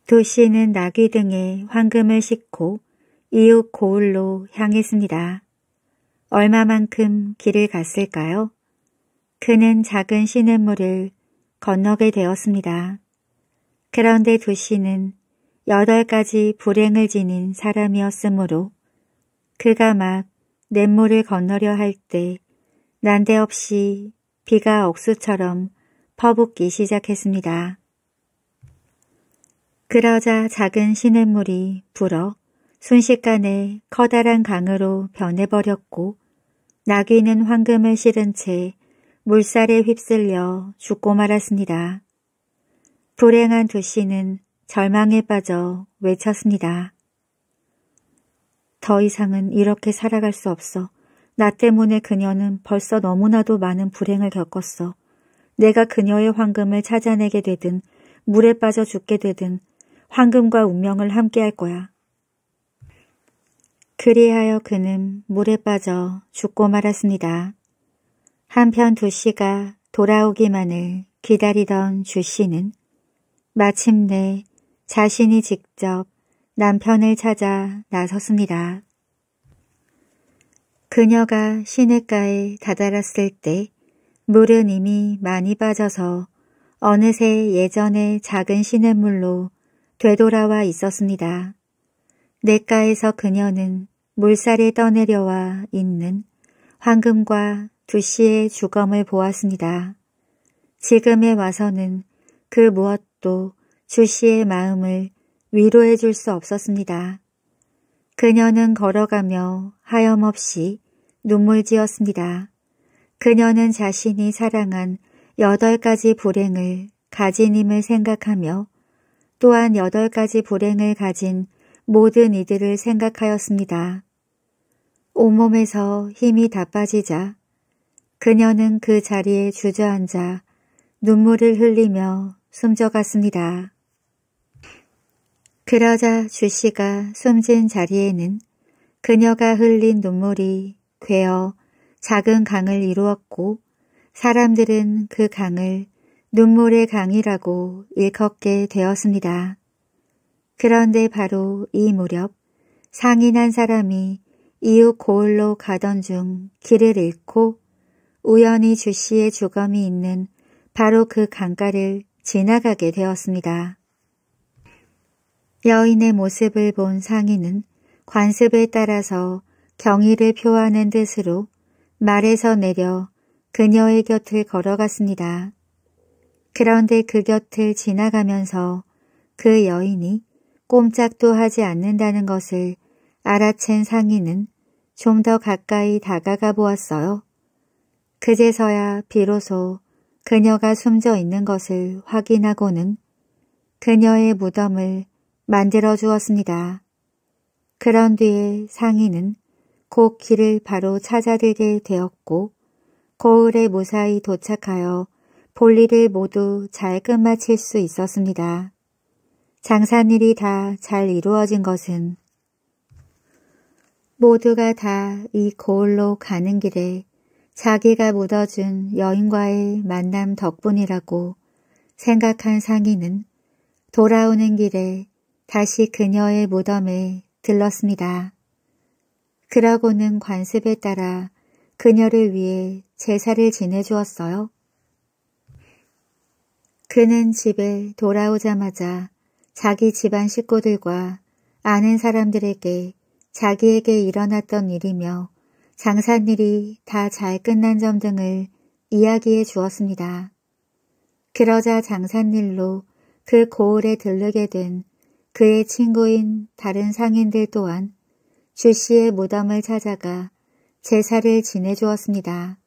두 씨는 나귀 등에 황금을 싣고 이웃 고을로 향했습니다. 얼마만큼 길을 갔을까요? 그는 작은 시냇물을 건너게 되었습니다. 그런데 두 씨는 여덟 가지 불행을 지닌 사람이었으므로 그가 막 냇물을 건너려 할 때 난데없이 비가 억수처럼 퍼붓기 시작했습니다. 그러자 작은 시냇물이 불어 순식간에 커다란 강으로 변해버렸고 나귀는 황금을 실은 채 물살에 휩쓸려 죽고 말았습니다. 불행한 두 씨는 절망에 빠져 외쳤습니다. 더 이상은 이렇게 살아갈 수 없어. 나 때문에 그녀는 벌써 너무나도 많은 불행을 겪었어. 내가 그녀의 황금을 찾아내게 되든 물에 빠져 죽게 되든 황금과 운명을 함께할 거야. 그리하여 그는 물에 빠져 죽고 말았습니다. 한편 두 씨가 돌아오기만을 기다리던 주 씨는 마침내 자신이 직접 남편을 찾아 나섰습니다. 그녀가 시냇가에 다다랐을 때 물은 이미 많이 빠져서 어느새 예전의 작은 시냇물로 되돌아와 있었습니다. 냇가에서 그녀는 물살이 떠내려와 있는 황금과 두씨의 주검을 보았습니다. 지금에 와서는 그 무엇도 주 씨의 마음을 위로해 줄 수 없었습니다. 그녀는 걸어가며 하염없이 눈물지었습니다. 그녀는 자신이 사랑한 여덟 가지 불행을 가진임을 생각하며 또한 여덟 가지 불행을 가진 모든 이들을 생각하였습니다. 온몸에서 힘이 다 빠지자 그녀는 그 자리에 주저앉아 눈물을 흘리며 숨져갔습니다. 그러자 주씨가 숨진 자리에는 그녀가 흘린 눈물이 괴어 작은 강을 이루었고 사람들은 그 강을 눈물의 강이라고 일컫게 되었습니다. 그런데 바로 이 무렵 상인한 사람이 이웃 고을로 가던 중 길을 잃고 우연히 주씨의 주검이 있는 바로 그 강가를 지나가게 되었습니다. 여인의 모습을 본 상인은 관습에 따라서 경의를 표하는 뜻으로 말에서 내려 그녀의 곁을 걸어갔습니다. 그런데 그 곁을 지나가면서 그 여인이 꼼짝도 하지 않는다는 것을 알아챈 상인은 좀 더 가까이 다가가 보았어요. 그제서야 비로소 그녀가 숨져 있는 것을 확인하고는 그녀의 무덤을 만들어 주었습니다. 그런 뒤에 상인은 곧 길을 바로 찾아들게 되었고 고을에 무사히 도착하여 볼일을 모두 잘 끝마칠 수 있었습니다. 장산일이 다 잘 이루어진 것은 모두가 다 이 고을로 가는 길에 자기가 묻어준 여인과의 만남 덕분이라고 생각한 상인은 돌아오는 길에 다시 그녀의 무덤에 들렀습니다. 그러고는 관습에 따라 그녀를 위해 제사를 지내주었어요. 그는 집에 돌아오자마자 자기 집안 식구들과 아는 사람들에게 자기에게 일어났던 일이며 장산일이 다 잘 끝난 점 등을 이야기해 주었습니다. 그러자 장산일로 그 고을에 들르게 된 그의 친구인 다른 상인들 또한 주 씨의 무덤을 찾아가 제사를 지내주었습니다.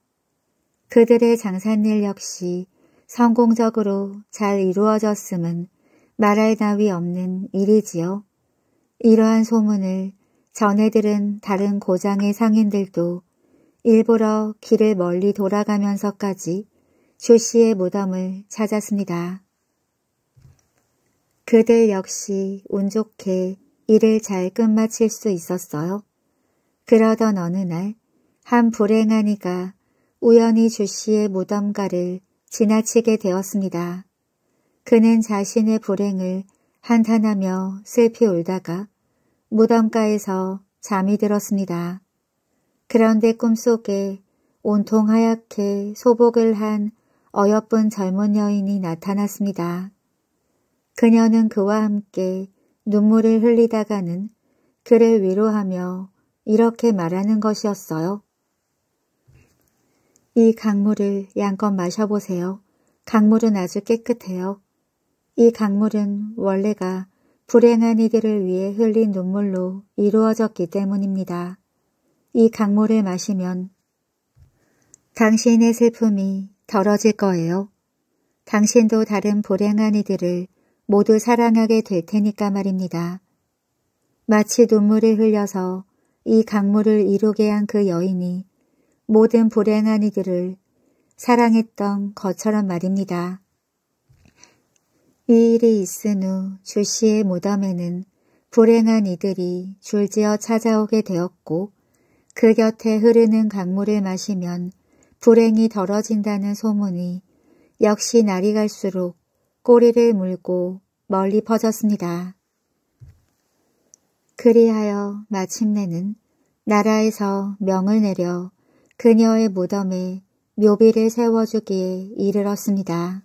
그들의 장산일 역시 성공적으로 잘 이루어졌음은 말할 나위 없는 일이지요. 이러한 소문을 전해 들은 다른 고장의 상인들도 일부러 길을 멀리 돌아가면서까지 주 씨의 무덤을 찾았습니다. 그대 역시 운 좋게 일을 잘 끝마칠 수 있었어요. 그러던 어느 날 한 불행한 이가 우연히 주 씨의 무덤가를 지나치게 되었습니다. 그는 자신의 불행을 한탄하며 슬피 울다가 무덤가에서 잠이 들었습니다. 그런데 꿈속에 온통 하얗게 소복을 한 어여쁜 젊은 여인이 나타났습니다. 그녀는 그와 함께 눈물을 흘리다가는 그를 위로하며 이렇게 말하는 것이었어요. 이 강물을 양껏 마셔보세요. 강물은 아주 깨끗해요. 이 강물은 원래가 불행한 이들을 위해 흘린 눈물로 이루어졌기 때문입니다. 이 강물을 마시면 당신의 슬픔이 덜어질 거예요. 당신도 다른 불행한 이들을 모두 사랑하게 될 테니까 말입니다. 마치 눈물이 흘려서 이 강물을 이루게 한 그 여인이 모든 불행한 이들을 사랑했던 것처럼 말입니다. 이 일이 있은 후 주씨의 무덤에는 불행한 이들이 줄지어 찾아오게 되었고 그 곁에 흐르는 강물을 마시면 불행이 덜어진다는 소문이 역시 날이 갈수록 꼬리를 물고 멀리 퍼졌습니다. 그리하여 마침내는 나라에서 명을 내려 그녀의 무덤에 묘비를 세워주기에 이르렀습니다.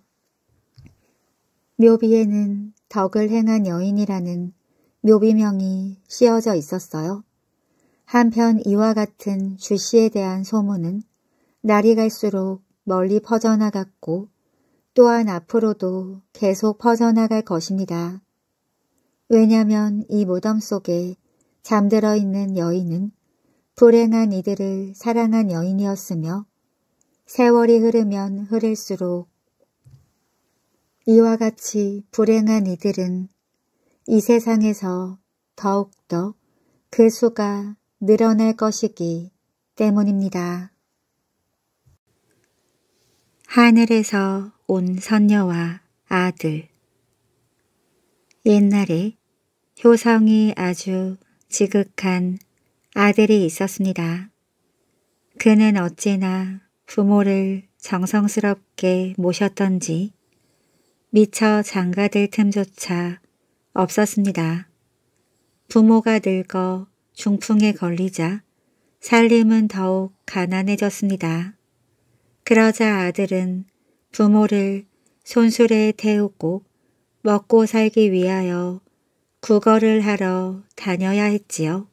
묘비에는 덕을 행한 여인이라는 묘비명이 씌어져 있었어요. 한편 이와 같은 주씨에 대한 소문은 날이 갈수록 멀리 퍼져나갔고 또한 앞으로도 계속 퍼져나갈 것입니다. 왜냐하면 이 무덤 속에 잠들어 있는 여인은 불행한 이들을 사랑한 여인이었으며 세월이 흐르면 흐를수록 이와 같이 불행한 이들은 이 세상에서 더욱더 그 수가 늘어날 것이기 때문입니다. 하늘에서 온 선녀와 아들 옛날에 효성이 아주 지극한 아들이 있었습니다. 그는 어찌나 부모를 정성스럽게 모셨던지 미처 장가들 틈조차 없었습니다. 부모가 늙어 중풍에 걸리자 살림은 더욱 가난해졌습니다. 그러자 아들은 부모를 손수레에 태우고 먹고 살기 위하여 구걸을 하러 다녀야 했지요.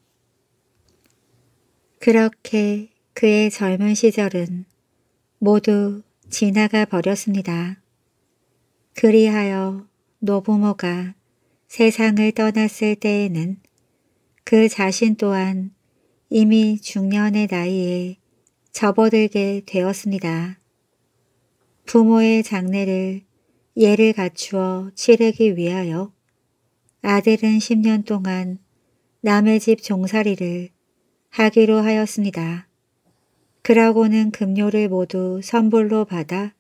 그렇게 그의 젊은 시절은 모두 지나가 버렸습니다. 그리하여 노부모가 세상을 떠났을 때에는 그 자신 또한 이미 중년의 나이에 접어들게 되었습니다. 부모의 장례를 예를 갖추어 치르기 위하여 아들은 10년 동안 남의 집 종살이를 하기로 하였습니다. 그러고는 급료를 모두 선불로 받아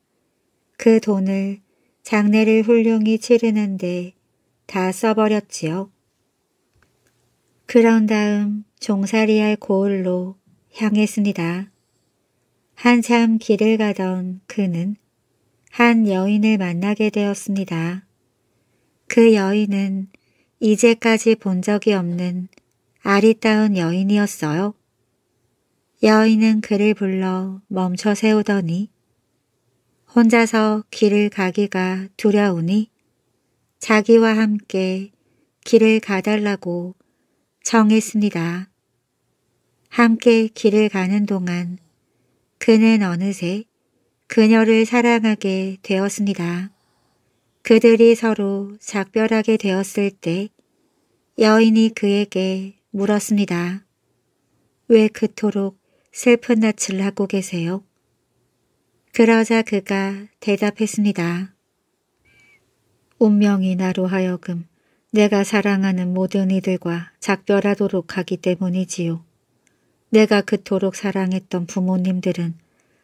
그 돈을 장례를 훌륭히 치르는데 다 써버렸지요. 그런 다음 종살이할 고을로 향했습니다. 한참 길을 가던 그는 한 여인을 만나게 되었습니다. 그 여인은 이제까지 본 적이 없는 아리따운 여인이었어요. 여인은 그를 불러 멈춰 세우더니 혼자서 길을 가기가 두려우니 자기와 함께 길을 가달라고 정했습니다. 함께 길을 가는 동안 그는 어느새 그녀를 사랑하게 되었습니다. 그들이 서로 작별하게 되었을 때 여인이 그에게 물었습니다. 왜 그토록 슬픈 낯을 하고 계세요? 그러자 그가 대답했습니다. 운명이 나로 하여금 내가 사랑하는 모든 이들과 작별하도록 하기 때문이지요. 내가 그토록 사랑했던 부모님들은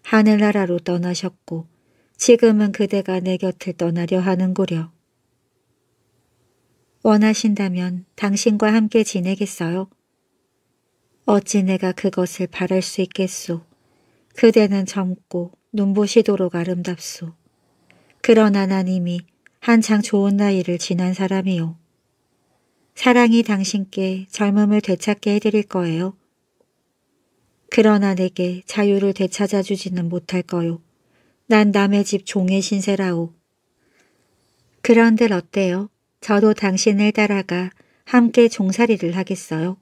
하늘나라로 떠나셨고 지금은 그대가 내 곁을 떠나려 하는구려 원하신다면 당신과 함께 지내겠어요. 어찌 내가 그것을 바랄 수 있겠소. 그대는 젊고 눈부시도록 아름답소. 그러나 난 이미 한창 좋은 나이를 지난 사람이요. 사랑이 당신께 젊음을 되찾게 해드릴 거예요. 그러나 내게 자유를 되찾아주지는 못할 거요. 난 남의 집 종의 신세라오. 그런들 어때요? 저도 당신을 따라가 함께 종살이를 하겠어요.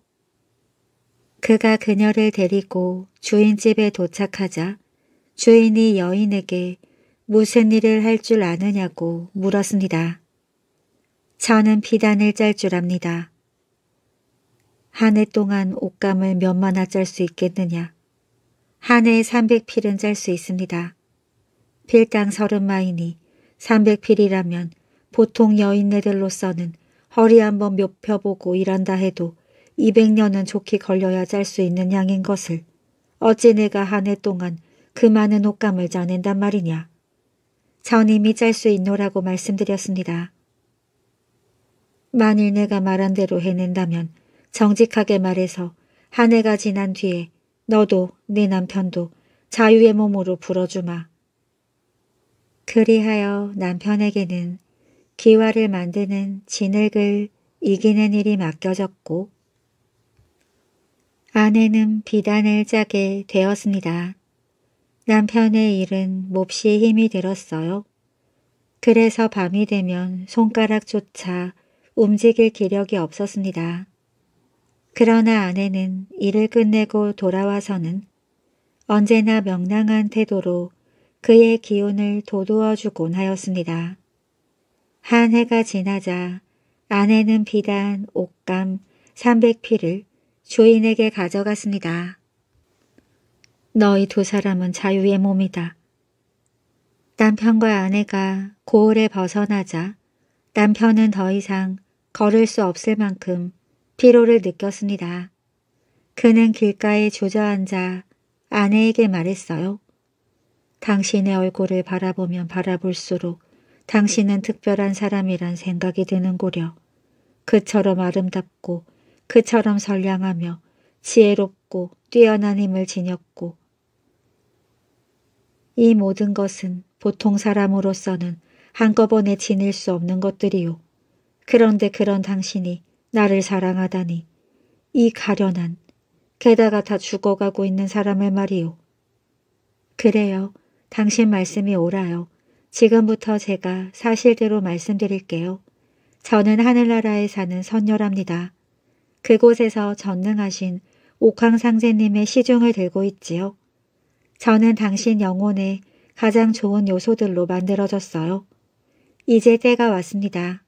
그가 그녀를 데리고 주인집에 도착하자 주인이 여인에게 무슨 일을 할 줄 아느냐고 물었습니다. 저는 비단을 짤 줄 압니다. 한해 동안 옷감을 몇만아 짤수 있겠느냐. 한 해에 300필은 짤 수 있습니다. 필당 30마이니 300필이라면 보통 여인네들로서는 허리 한번 몇 펴보고 일한다 해도 200년은 좋게 걸려야 짤 수 있는 양인 것을 어찌 내가 한 해 동안 그 많은 옷감을 짜낸단 말이냐. 전 이미 짤 수 있노라고 말씀드렸습니다. 만일 내가 말한 대로 해낸다면 정직하게 말해서 한 해가 지난 뒤에 너도 네 남편도 자유의 몸으로 불어주마. 그리하여 남편에게는 기와를 만드는 진흙을 이기는 일이 맡겨졌고 아내는 비단을 짜게 되었습니다. 남편의 일은 몹시 힘이 들었어요. 그래서 밤이 되면 손가락조차 움직일 기력이 없었습니다. 그러나 아내는 일을 끝내고 돌아와서는 언제나 명랑한 태도로 그의 기운을 도두어 주곤 하였습니다. 한 해가 지나자 아내는 비단 옷감 300피를 주인에게 가져갔습니다. 너희 두 사람은 자유의 몸이다. 남편과 아내가 고을에 벗어나자 남편은 더 이상 걸을 수 없을 만큼 피로를 느꼈습니다. 그는 길가에 조자앉아 아내에게 말했어요. 당신의 얼굴을 바라보면 바라볼수록 당신은 특별한 사람이란 생각이 드는고려. 그처럼 아름답고 그처럼 선량하며 지혜롭고 뛰어난 힘을 지녔고 이 모든 것은 보통 사람으로서는 한꺼번에 지닐 수 없는 것들이요. 그런데 그런 당신이 나를 사랑하다니 이 가련한 게다가 다 죽어가고 있는 사람을 말이요. 그래요. 당신 말씀이 옳아요. 지금부터 제가 사실대로 말씀드릴게요. 저는 하늘나라에 사는 선녀랍니다. 그곳에서 전능하신 옥황상제님의 시중을 들고 있지요. 저는 당신 영혼의 가장 좋은 요소들로 만들어졌어요. 이제 때가 왔습니다.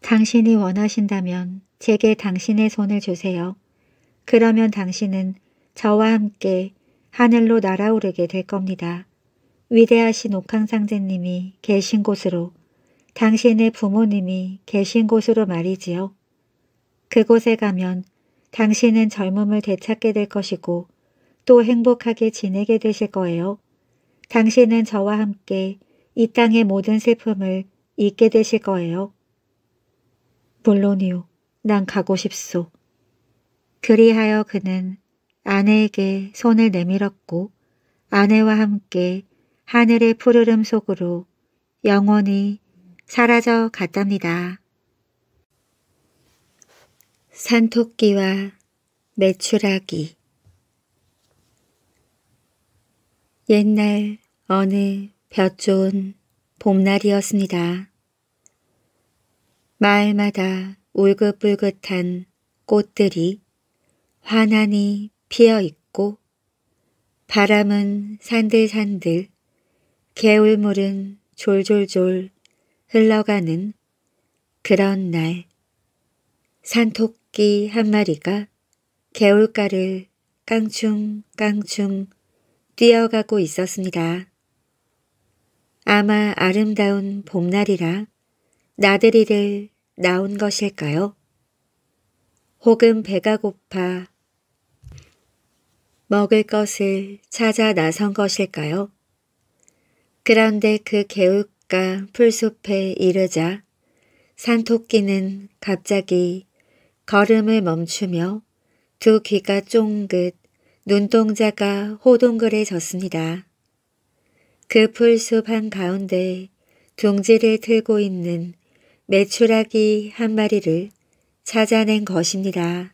당신이 원하신다면 제게 당신의 손을 주세요. 그러면 당신은 저와 함께 하늘로 날아오르게 될 겁니다. 위대하신 옥황상제님이 계신 곳으로 당신의 부모님이 계신 곳으로 말이지요. 그곳에 가면 당신은 젊음을 되찾게 될 것이고 또 행복하게 지내게 되실 거예요. 당신은 저와 함께 이 땅의 모든 슬픔을 잊게 되실 거예요. 물론이요. 난 가고 싶소. 그리하여 그는 아내에게 손을 내밀었고 아내와 함께 하늘의 푸르름 속으로 영원히 사라져 갔답니다. 산토끼와 매출하기 옛날 어느 볕 좋은 봄날이었습니다. 마을마다 울긋불긋한 꽃들이 환하니 피어 있고 바람은 산들산들 개울물은 졸졸졸 흘러가는 그런 날 산토끼 한 마리가 개울가를 깡충깡충 뛰어가고 있었습니다. 아마 아름다운 봄날이라 나들이를 나온 것일까요? 혹은 배가 고파 먹을 것을 찾아 나선 것일까요? 그런데 그 개울가 풀숲에 이르자 산토끼는 갑자기 걸음을 멈추며 두 귀가 쫑긋 눈동자가 호동그레졌습니다. 그 풀숲 한가운데 둥지를 틀고 있는 메추라기 한 마리를 찾아낸 것입니다.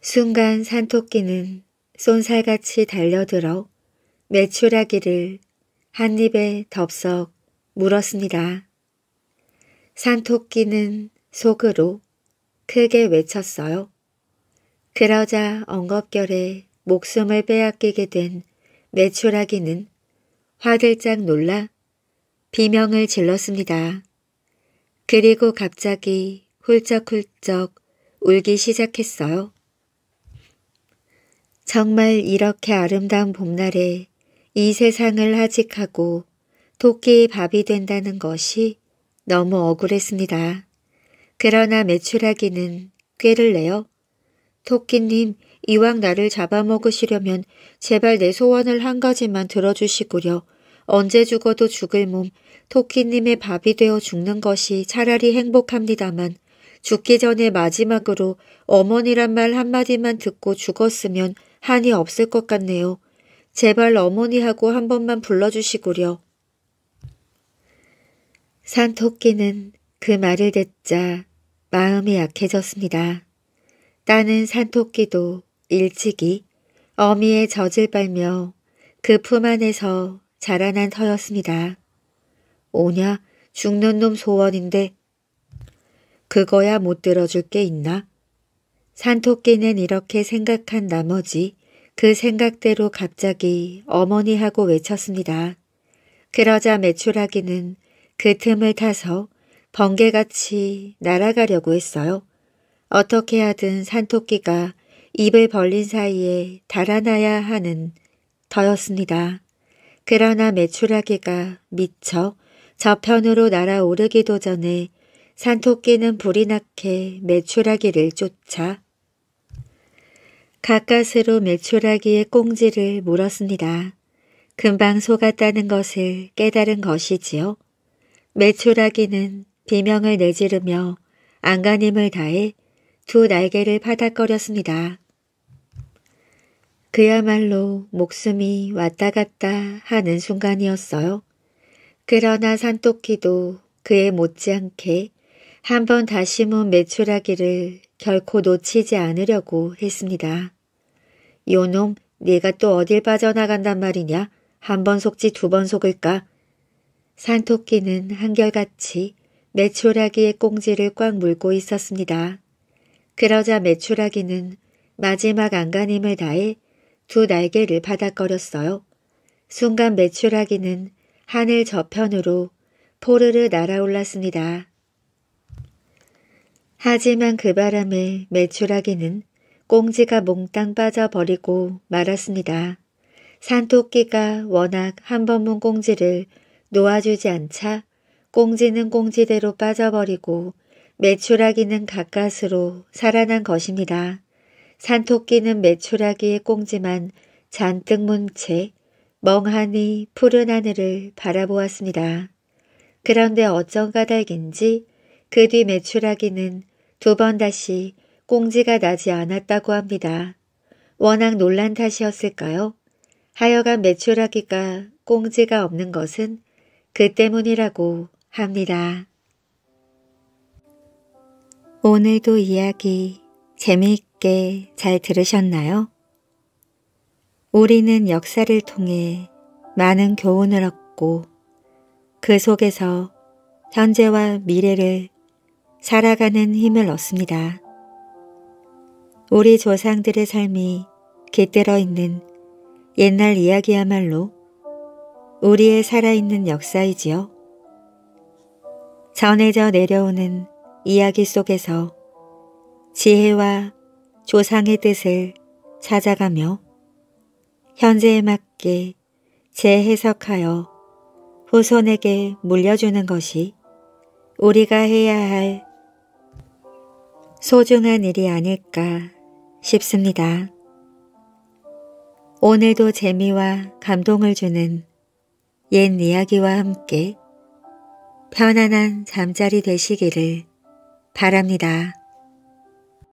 순간 산토끼는 쏜살같이 달려들어 메추라기를 한 입에 덥석 물었습니다. 산토끼는 속으로 크게 외쳤어요. 그러자 엉겁결에 목숨을 빼앗기게 된 메추라기는 화들짝 놀라 비명을 질렀습니다. 그리고 갑자기 훌쩍훌쩍 울기 시작했어요. 정말 이렇게 아름다운 봄날에 이 세상을 하직하고 토끼의 밥이 된다는 것이 너무 억울했습니다. 그러나 매출하기는 꾀를 내요. 토끼님, 이왕 나를 잡아먹으시려면 제발 내 소원을 한 가지만 들어주시구려. 언제 죽어도 죽을 몸, 토끼님의 밥이 되어 죽는 것이 차라리 행복합니다만 죽기 전에 마지막으로 어머니란 말 한마디만 듣고 죽었으면 한이 없을 것 같네요. 제발 어머니하고 한 번만 불러주시구려. 산토끼는 그 말을 듣자 마음이 약해졌습니다. 따는 산토끼도 일찍이 어미의 젖을 빨며 그 품 안에서 자라난 터였습니다. 오냐 죽는 놈 소원인데 그거야 못 들어줄 게 있나? 산토끼는 이렇게 생각한 나머지 그 생각대로 갑자기 어머니하고 외쳤습니다. 그러자 매출하기는 그 틈을 타서 번개같이 날아가려고 했어요. 어떻게 하든 산토끼가 입을 벌린 사이에 달아나야 하는 터였습니다. 그러나 메추라기가 미쳐 저편으로 날아오르기도 전에 산토끼는 불이 나게 메추라기를 쫓아 가까스로 메추라기의 꽁지를 물었습니다. 금방 속았다는 것을 깨달은 것이지요. 메추라기는 비명을 내지르며 안간힘을 다해 두 날개를 파닥거렸습니다. 그야말로 목숨이 왔다 갔다 하는 순간이었어요. 그러나 산토끼도 그에 못지않게 한 번 다시문 매출하기를 결코 놓치지 않으려고 했습니다. 요놈, 네가 또 어딜 빠져나간단 말이냐? 한 번 속지 두 번 속을까? 산토끼는 한결같이 매출하기의 꽁지를 꽉 물고 있었습니다. 그러자 매출하기는 마지막 안간힘을 다해 두 날개를 바닥거렸어요. 순간 매출하기는 하늘 저편으로 포르르 날아올랐습니다. 하지만 그 바람에 매출하기는 꽁지가 몽땅 빠져버리고 말았습니다. 산토끼가 워낙 한 번 문 꽁지를 놓아주지 않자 꽁지는 꽁지대로 빠져버리고 매출하기는 가까스로 살아난 것입니다. 산토끼는 메추라기의 꽁지만 잔뜩 문 채 멍하니 푸른 하늘을 바라보았습니다. 그런데 어쩐가 닭인지그 뒤 메추라기는 두 번 다시 꽁지가 나지 않았다고 합니다. 워낙 놀란 탓이었을까요? 하여간 메추라기가 꽁지가 없는 것은 그 때문이라고 합니다. 오늘도 이야기 재미있게 잘 들으셨나요? 우리는 역사를 통해 많은 교훈을 얻고 그 속에서 현재와 미래를 살아가는 힘을 얻습니다. 우리 조상들의 삶이 깃들어 있는 옛날 이야기야말로 우리의 살아있는 역사이지요. 전해져 내려오는 이야기 속에서 지혜와 조상의 뜻을 찾아가며 현재에 맞게 재해석하여 후손에게 물려주는 것이 우리가 해야 할 소중한 일이 아닐까 싶습니다. 오늘도 재미와 감동을 주는 옛 이야기와 함께 편안한 잠자리 되시기를 바랍니다.